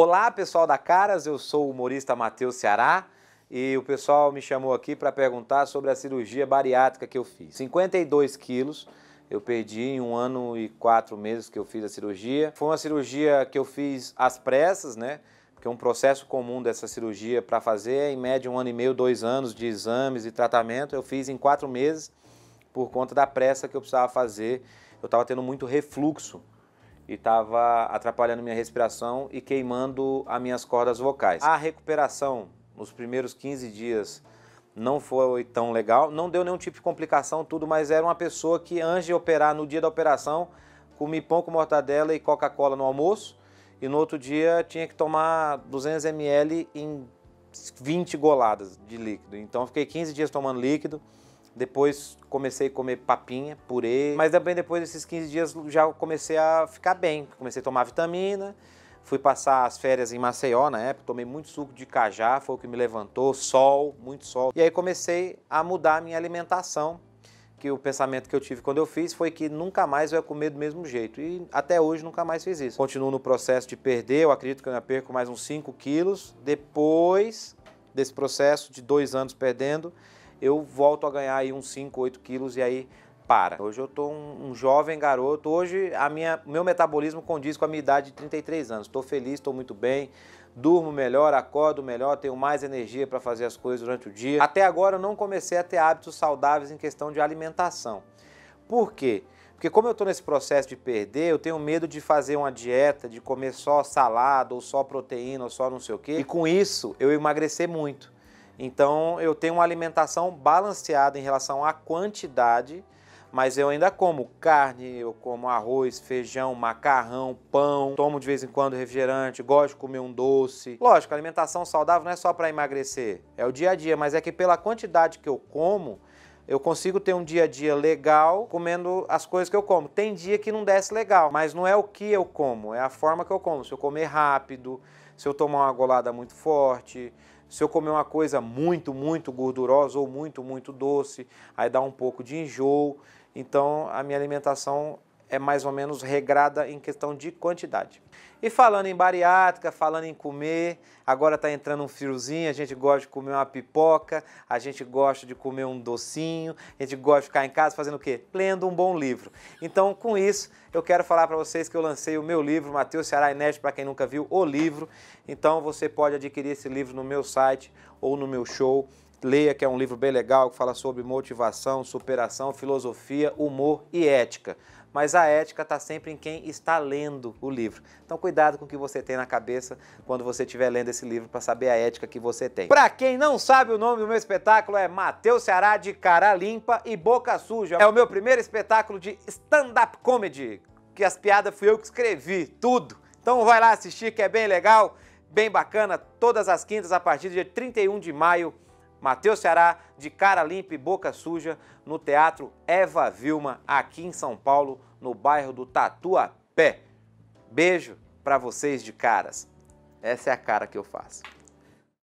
Olá, pessoal da Caras, eu sou o humorista Matheus Ceará e o pessoal me chamou aqui para perguntar sobre a cirurgia bariátrica que eu fiz. 52 quilos eu perdi em um ano e quatro meses que eu fiz a cirurgia. Foi uma cirurgia que eu fiz às pressas, né? Porque um processo comum dessa cirurgia para fazer é em média um ano e meio, dois anos de exames e tratamento. Eu fiz em quatro meses por conta da pressa que eu precisava fazer. Eu estava tendo muito refluxo e estava atrapalhando minha respiração e queimando as minhas cordas vocais. A recuperação nos primeiros 15 dias não foi tão legal, não deu nenhum tipo de complicação, tudo, mas era uma pessoa que antes de operar, no dia da operação, comi pão com mortadela e Coca-Cola no almoço e no outro dia tinha que tomar 200 ml em 20 goladas de líquido. Então fiquei 15 dias tomando líquido, depois comecei a comer papinha, purê, mas também depois desses 15 dias já comecei a ficar bem. Comecei a tomar vitamina, fui passar as férias em Maceió na época, tomei muito suco de cajá, foi o que me levantou, sol, muito sol. E aí comecei a mudar a minha alimentação, que o pensamento que eu tive quando eu fiz foi que nunca mais eu ia comer do mesmo jeito. E até hoje nunca mais fiz isso. Continuo no processo de perder, eu acredito que eu ainda perco mais uns 5 quilos. Depois desse processo de dois anos perdendo, eu volto a ganhar aí uns 5, 8 quilos e aí para. Hoje eu tô um, um, jovem garoto. Hoje a minha, meu metabolismo condiz com a minha idade de 33 anos. Estou feliz, estou muito bem. Durmo melhor, acordo melhor, tenho mais energia para fazer as coisas durante o dia. Até agora eu não comecei a ter hábitos saudáveis em questão de alimentação. Por quê? Porque como eu estou nesse processo de perder, eu tenho medo de fazer uma dieta, de comer só salada ou só proteína ou só não sei o quê. E com isso eu emagrecer muito. Então eu tenho uma alimentação balanceada em relação à quantidade, mas eu ainda como carne, eu como arroz, feijão, macarrão, pão, tomo de vez em quando refrigerante, gosto de comer um doce. Lógico, alimentação saudável não é só para emagrecer, é o dia a dia, mas é que pela quantidade que eu como, eu consigo ter um dia a dia legal comendo as coisas que eu como. Tem dia que não desce legal, mas não é o que eu como, é a forma que eu como. Se eu comer rápido, se eu tomar uma golada muito forte, se eu comer uma coisa muito, muito gordurosa ou muito, muito doce, aí dá um pouco de enjoo. Então a minha alimentação é mais ou menos regrada em questão de quantidade. E falando em bariátrica, falando em comer, agora está entrando um friozinho, a gente gosta de comer uma pipoca, a gente gosta de comer um docinho, a gente gosta de ficar em casa fazendo o quê? Lendo um bom livro. Então, com isso, eu quero falar para vocês que eu lancei o meu livro, Matheus Ceará Inédito, para quem nunca viu o livro. Então, você pode adquirir esse livro no meu site ou no meu show. Leia, que é um livro bem legal, que fala sobre motivação, superação, filosofia, humor e ética mas a ética está sempre em quem está lendo o livro. Então cuidado com o que você tem na cabeça quando você estiver lendo esse livro para saber a ética que você tem. Para quem não sabe o nome do meu espetáculo é Matheus Ceará de Cara Limpa e Boca Suja. É o meu primeiro espetáculo de stand-up comedy, que as piadas fui eu que escrevi, tudo. Então vai lá assistir que é bem legal, bem bacana, todas as quintas a partir do dia 31 de maio Matheus Ceará, de cara limpa e boca suja, no Teatro Eva Vilma, aqui em São Paulo, no bairro do Tatuapé. Beijo para vocês de caras. Essa é a cara que eu faço.